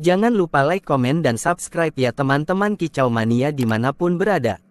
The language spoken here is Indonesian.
Jangan lupa like, komen, dan subscribe ya teman-teman kicau mania dimanapun berada.